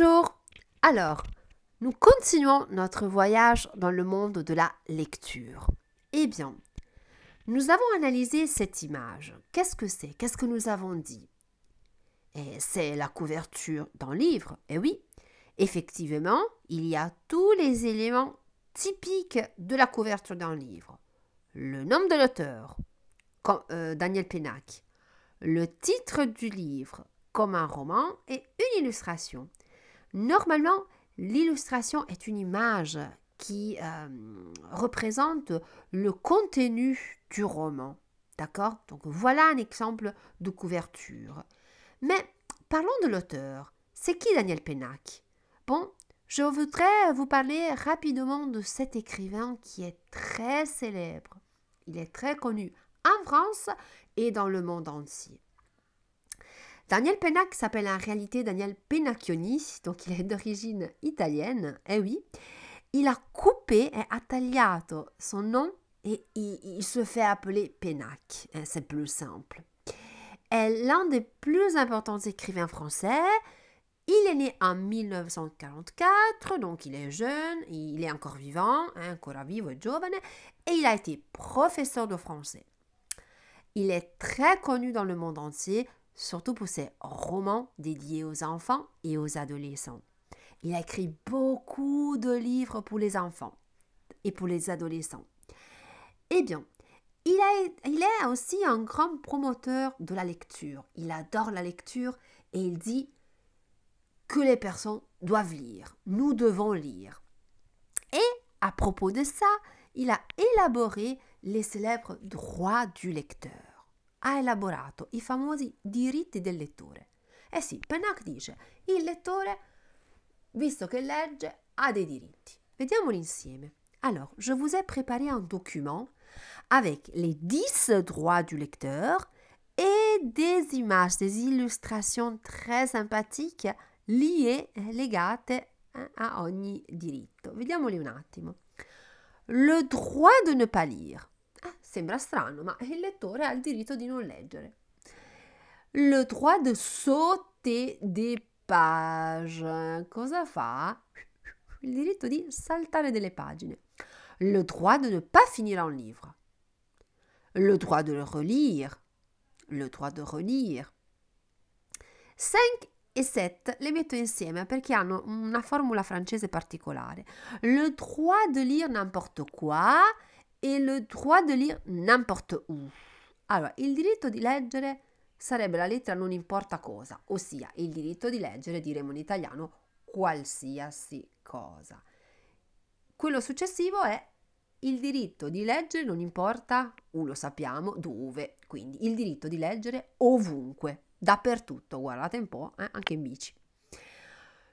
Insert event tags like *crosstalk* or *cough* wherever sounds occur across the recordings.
Bonjour Alors, nous continuons notre voyage dans le monde de la lecture. Eh bien, nous avons analysé cette image. Qu'est-ce que c'est Qu'est-ce que nous avons dit eh, c'est la couverture d'un livre. Eh oui, effectivement, il y a tous les éléments typiques de la couverture d'un livre. Le nom de l'auteur, comme euh, Daniel Pénac. Le titre du livre, comme un roman et une illustration. Normalement, l'illustration est une image qui euh, représente le contenu du roman. D'accord Donc voilà un exemple de couverture. Mais parlons de l'auteur. C'est qui Daniel Pénac Bon, je voudrais vous parler rapidement de cet écrivain qui est très célèbre. Il est très connu en France et dans le monde entier. Daniel Pennac s'appelle en réalité Daniel Pennacchioni, donc il est d'origine italienne, eh oui. Il a coupé et a tagliato son nom et il, se fait appeler Pennac, hein, c'est plus simple. Est l'un des plus importants écrivains français. Il est né en 1944, donc il est jeune, il est encore vivant, encore hein, ancora vivo giovane, et il a été professeur de français. Il est très connu dans le monde entier surtout pour ses romans dédiés aux enfants et aux adolescents. Il a écrit beaucoup de livres pour les enfants et pour les adolescents. Eh bien, il, est aussi un grand promoteur de la lecture. Il adore la lecture et il dit que les personnes doivent lire. Nous devons lire. Et à propos de ça, il a élaboré les célèbres droits du lecteur ha elaborato i famosi diritti del lettore. Eh sì, Penac dice, il lettore, visto che legge, a des diritti. Vediamoli insieme. Alors, je vous ai préparé un document avec les 10 droits du lecteur et des images, des illustrations très sympathiques liées, à à ogni diritto. Vediamoli un attimo. Le droit de ne pas lire. Sembra strano, ma il lettore ha il diritto di non leggere. Le droit de sauter des pages. Cosa fa? Il diritto di saltare delle pagine. Le droit de ne pas finire un livre. Le droit de le relire. Le droit de relire. 5 e 7 le metto insieme perché hanno una formula francese particolare. Le droit de lire n'importe quoi e le droit de lire n'importe où. Allora, il diritto di leggere sarebbe la lettera non importa cosa, ossia il diritto di leggere, diremo in italiano, qualsiasi cosa. Quello successivo è il diritto di leggere non importa, uh, lo sappiamo, dove, quindi il diritto di leggere ovunque, dappertutto, guardate un po', eh, anche in bici.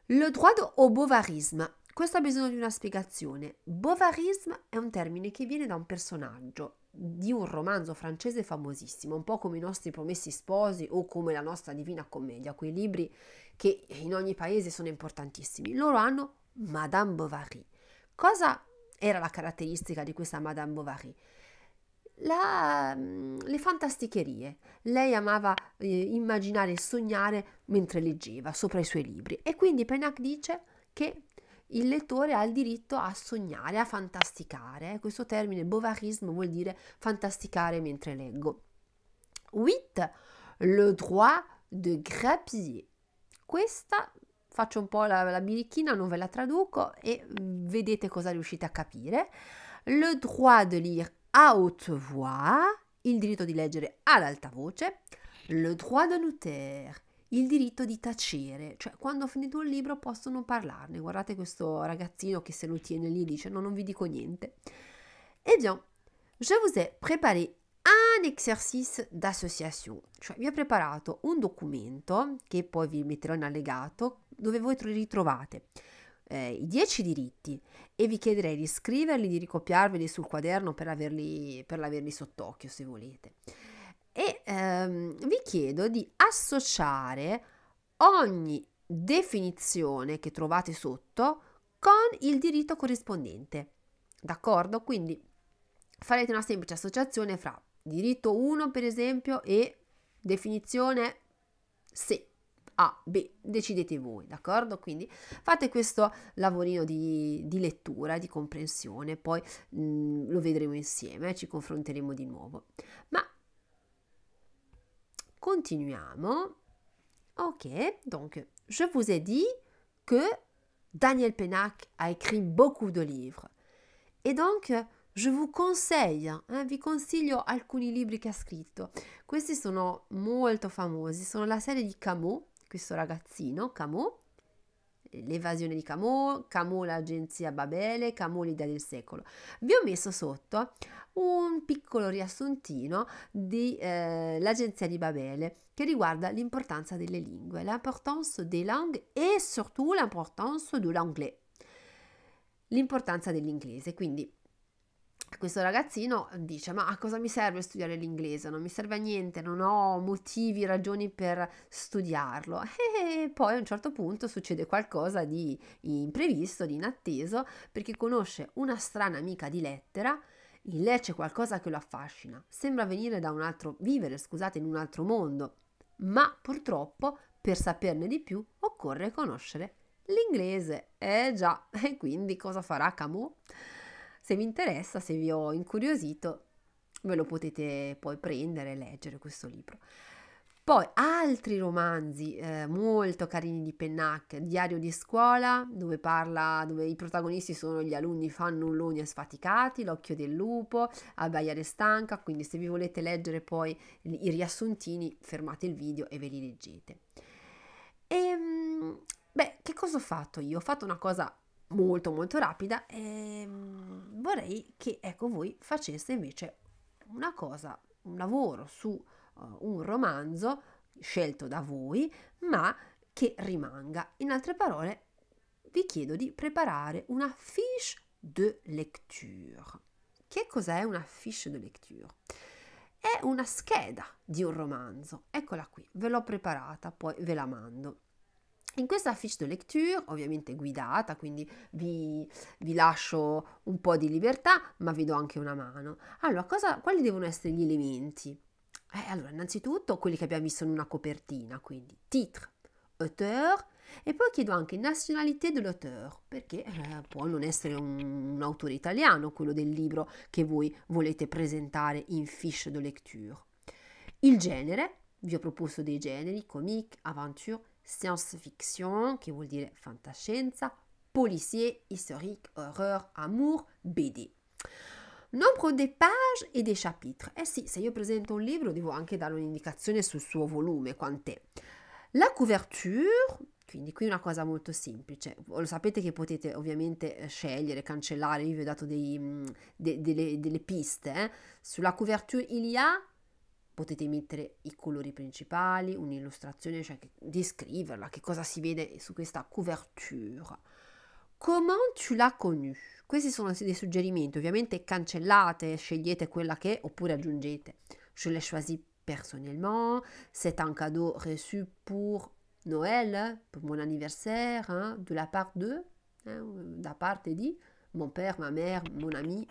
Le droit au bovarisme, questo ha bisogno di una spiegazione. Bovarisme è un termine che viene da un personaggio di un romanzo francese famosissimo, un po' come i nostri Promessi Sposi o come la nostra Divina Commedia, quei libri che in ogni paese sono importantissimi. Loro hanno Madame Bovary. Cosa era la caratteristica di questa Madame Bovary? La, mm, le fantasticherie. Lei amava eh, immaginare e sognare mentre leggeva sopra i suoi libri e quindi Penac dice che il lettore ha il diritto a sognare, a fantasticare. Questo termine bovarismo vuol dire fantasticare mentre leggo. 8. Le droit de grappiller. Questa faccio un po' la, la birichina, non ve la traduco e vedete cosa riuscite a capire. Le droit de lire à haute voix, il diritto di leggere ad alta voce. Le droit de noter, il diritto di tacere, cioè quando ho finito un libro posso non parlarne. Guardate questo ragazzino che se lo tiene lì dice no, non vi dico niente. Eh bien, je vous ai préparé un exercice d'association, cioè vi ho preparato un documento che poi vi metterò in allegato dove voi ritrovate eh, i 10 diritti e vi chiederei di scriverli, di ricopiarveli sul quaderno per averli, per averli sott'occhio se volete e ehm, vi chiedo di associare ogni definizione che trovate sotto con il diritto corrispondente. D'accordo? Quindi farete una semplice associazione fra diritto 1 per esempio e definizione se A, B, decidete voi, d'accordo? Quindi fate questo lavorino di, di lettura, di comprensione, poi mh, mhmm, lo vedremo insieme, ci confronteremo di nuovo. Ma continuiamo. Ok, donc je vous ai dit que Daniel Pennac a écrit beaucoup de livres. et donc je vous conseille, hein, vi consiglio alcuni libri che ha scritto. Questi sono molto famosi, sono la serie di Camus, questo ragazzino Camus, l'evasione di Camus, Camus l'agenzia Babele, Camus l'idea del secolo. Vi ho messo sotto un piccolo riassuntino dell'agenzia eh, di Babele che riguarda l'importanza delle lingue, l'importance des langues e soprattutto l'importance de l'anglais, l'importanza dell'inglese. Quindi questo ragazzino dice ma a cosa mi serve studiare l'inglese? Non mi serve a niente, non ho motivi, ragioni per studiarlo. *laughs* E poi a un certo punto succede qualcosa di imprevisto, di inatteso, perché conosce una strana amica di lettera. In lei c'è qualcosa che lo affascina, sembra venire da un altro, vivere, scusate, in un altro mondo, ma purtroppo per saperne di più occorre conoscere l'inglese. Eh già, *laughs* e quindi cosa farà Camus? Se vi interessa, se vi ho incuriosito, ve lo potete poi prendere e leggere questo libro. Poi altri romanzi eh, molto carini di Pennac, Diario di scuola, dove parla, dove i protagonisti sono gli alunni fannulloni e sfaticati, L'occhio del lupo, Abbaiare stanca, quindi se vi volete leggere poi i riassuntini fermate il video e ve li leggete. E ehm, beh, che cosa ho fatto io? Ho fatto una cosa molto molto rapida e ehm, vorrei che ecco voi faceste invece una cosa, un lavoro su uh, un romanzo scelto da voi, ma che rimanga. In altre parole, vi chiedo di preparare una fiche de lecture. Che cos'è una fiche de lecture? È una scheda di un romanzo. Eccola qui, ve l'ho preparata, poi ve la mando. In questa fiche de lecture, ovviamente guidata, quindi vi, vi, lascio un po' di libertà, ma vi do anche una mano. Allora, cosa, quali devono essere gli elementi? Eh, allora, innanzitutto quelli che abbiamo visto in una copertina, quindi titre, auteur, e poi chiedo anche nazionalità dell'auteur, perché eh, può non essere un, un, autore italiano quello del libro che voi volete presentare in fiche de lecture. Il genere, vi ho proposto dei generi, comique, aventure, science fiction, che vuol dire fantascienza, policier, historique, horreur, amour, BD. Nombre di page e dei chapitres. Eh sì, se io presento un libro devo anche dare un'indicazione sul suo volume, quant'è. La couverture, quindi qui una cosa molto semplice. Lo sapete che potete ovviamente eh, scegliere, cancellare, io vi ho dato dei, mm, de, delle, delle, piste. Eh? Sulla couverture il y a potete mettere i colori principali, un'illustrazione, cioè descriverla, che cosa si vede su questa couverture. Comment tu l'as connue? Questi sono dei suggerimenti, ovviamente cancellate, scegliete quella che oppure aggiungete. Je l'ai choisi personnellement, c'est un cadeau reçu pour Noël, pour mon anniversaire, hein, de la part de, hein, da parte di mon père, ma mère, mon ami,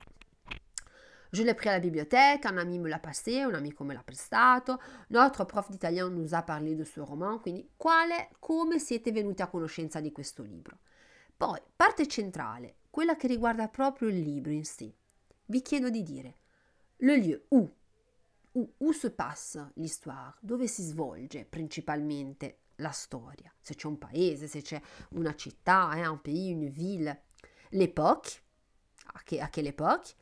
Je l'ai pris alla biblioteca, un amico me l'ha passato, un amico me l'ha prestato, notre prof d'italiano nous a parlé de ce roman, quindi quale, come siete venuti a conoscenza di questo libro. Poi, parte centrale, quella che riguarda proprio il libro in sé. Vi chiedo di dire le lieu où, où, où se passe l'histoire, dove si svolge principalmente la storia, se c'è un paese, se c'è una città, eh, un paese, una ville, l'époque, a che, à quelle époque,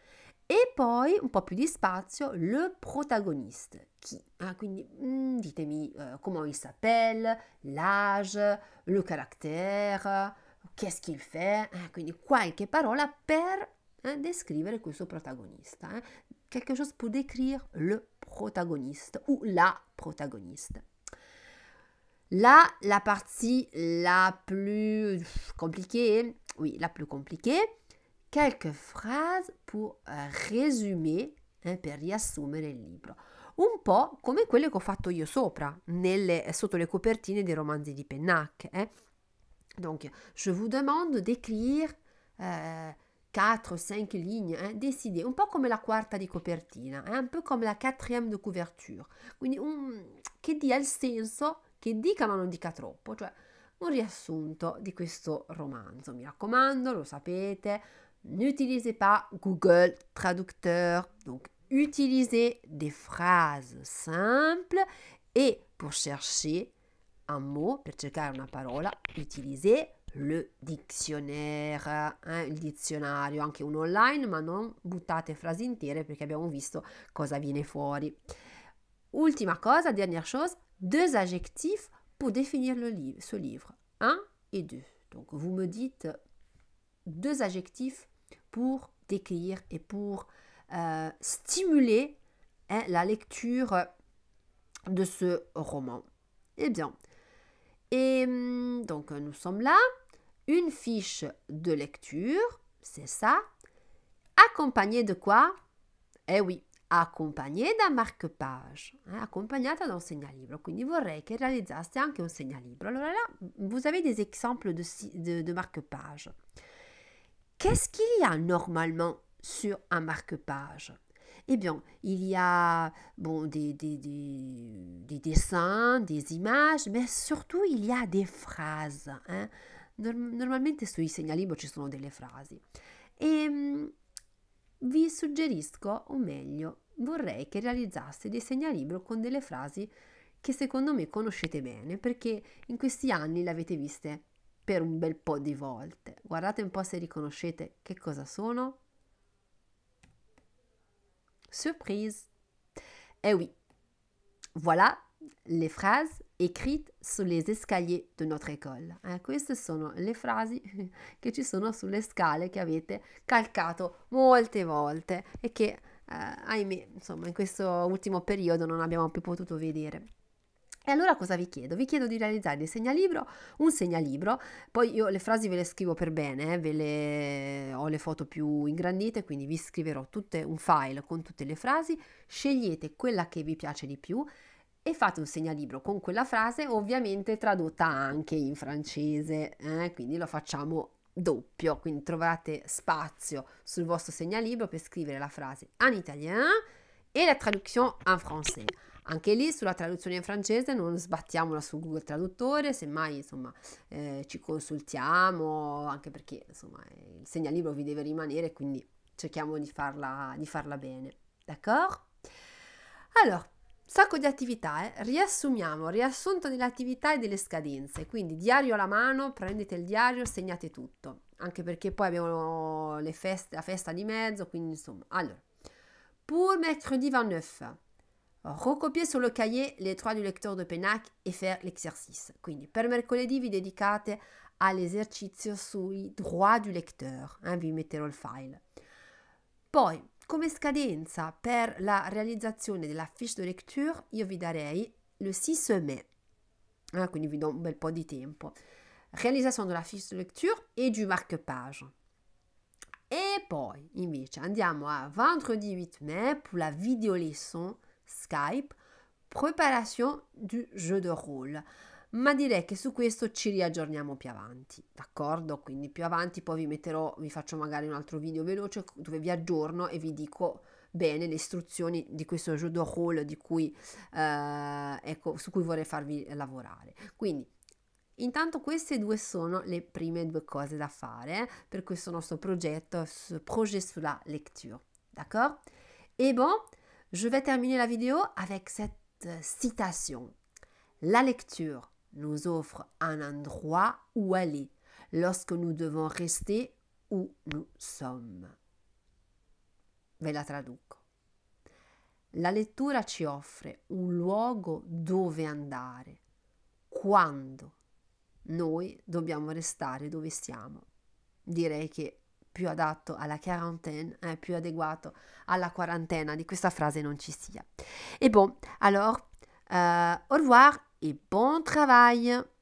Et puis, un peu plus de spazio, le protagoniste. qui Ah, quindi mm, eh, comment il s'appelle, l'âge, le caractère, qu'est-ce qu'il fait. Ah, eh, quelques qualche pour eh, décrire ce protagoniste. Quelque chose pour décrire le protagoniste ou la protagoniste. Là, la partie la plus compliquée, oui, la plus compliquée, quelques phrases pour euh, résumer, eh, per riassumere il libro. Un po' come quelle che ho fatto io sopra, nelle, sotto le copertine dei romanzi di Pennac. Eh. Donc, je vous demande d'écrire eh, 4-5 lignes, eh, décidez, un po' come la quarta di copertina, eh, un po' come la quatrième de couverture, quindi un, che dia il senso, che dica ma non dica troppo, cioè un riassunto di questo romanzo, mi raccomando, lo sapete, N'utilisez pas Google Traducteur. Donc, utilisez des phrases simples et pour chercher un mot, pour cercare una parola, utilisez le dictionnaire, un hein, il dizionario, anche un online, mais non buttate frasi intere perché abbiamo visto cosa viene fuori. Ultima cosa, dernière chose, deux adjectifs pour définir le livre, ce livre, un et deux. Donc vous me dites deux adjectifs pour décrire et pour euh, stimuler hein, la lecture de ce roman. Eh bien, et hum, donc nous sommes là, une fiche de lecture, c'est ça, accompagnée de quoi Eh oui, accompagnée d'un marque-page, hein, accompagnata da un segnalibro, quindi que anche un segnalibro. vous avez des exemples de, de marque-page. Qu'est-ce qu'il y a normalement sur un marque-page eh bien, il y a bon, des, des, des, des, dessins, des images, ma soprattutto il y a des phrases. Eh? Normalmente sui segnalibro ci sono delle frasi. E ehm, vi suggerisco, o meglio, vorrei che realizzaste dei segnalibro con delle frasi che secondo me conoscete bene, perché in questi anni le avete viste per un bel po' di volte. Guardate un po' se riconoscete che cosa sono. Surprise. Eh oui. Voilà le frasi sur les escaliers de notre école. Eh, queste sono le frasi *laughs* che ci sono sulle scale che avete calcato molte volte e che, eh, ahimè, insomma, in questo ultimo periodo non abbiamo più potuto vedere. E allora cosa vi chiedo? Vi chiedo di realizzare dei segnalibro, un segnalibro, poi io le frasi ve le scrivo per bene, eh, ve le, ho le foto più ingrandite, quindi vi scriverò tutte, un file con tutte le frasi, scegliete quella che vi piace di più e fate un segnalibro con quella frase, ovviamente tradotta anche in francese, eh, quindi lo facciamo doppio, quindi trovate spazio sul vostro segnalibro per scrivere la frase en italien e la traduzione en français. Anche lì sulla traduzione in francese non sbattiamola su Google Traduttore, semmai insomma eh, ci consultiamo, anche perché insomma eh, il segnalibro vi deve rimanere, quindi cerchiamo di farla, di farla bene. D'accordo? Allora, sacco di attività, eh? riassumiamo, riassunto delle attività e delle scadenze, quindi diario alla mano, prendete il diario, segnate tutto, anche perché poi abbiamo feste, la festa di mezzo, quindi insomma, allora, pour mercredi 29, Recopier sur le cahier les droits du lecteur de Penac et faire l'exercice. Quindi per mercoledì à dedicate all'esercizio sui droits du lecteur, Vous hein, vi metterò il file. Poi, come scadenza per la realizzazione della fiche de lecture, io vi darei le 6 mai, Donc, quindi vi do un bel po' di tempo. Realizzazione della fiche de lecture et du marque-page. E poi, invece, andiamo a vendredi 8 mai per la vidéo lesson Skype, preparazione du jeu de rôle. Ma direi che su questo ci riaggiorniamo più avanti, d'accordo? Quindi più avanti poi vi metterò, vi faccio magari un altro video veloce dove vi aggiorno e vi dico bene le istruzioni di questo jeu de rôle di cui, eh, ecco, su cui vorrei farvi lavorare. Quindi Intanto queste due sono le prime due cose da fare eh, per questo nostro progetto, ce projet sulla lecture. D'accord? Et bon, Je vais terminer la vidéo avec cette euh, citation. La lecture nous offre un endroit où aller lorsque nous devons rester où nous sommes. Ve la traduco. La lettura ci offre un luogo dove andare, quando noi dobbiamo restare dove siamo. Direi che più adatto alla quarantena, eh, più adeguato alla quarantena di questa frase non ci sia. E bon, allora, euh, au revoir e buon travail!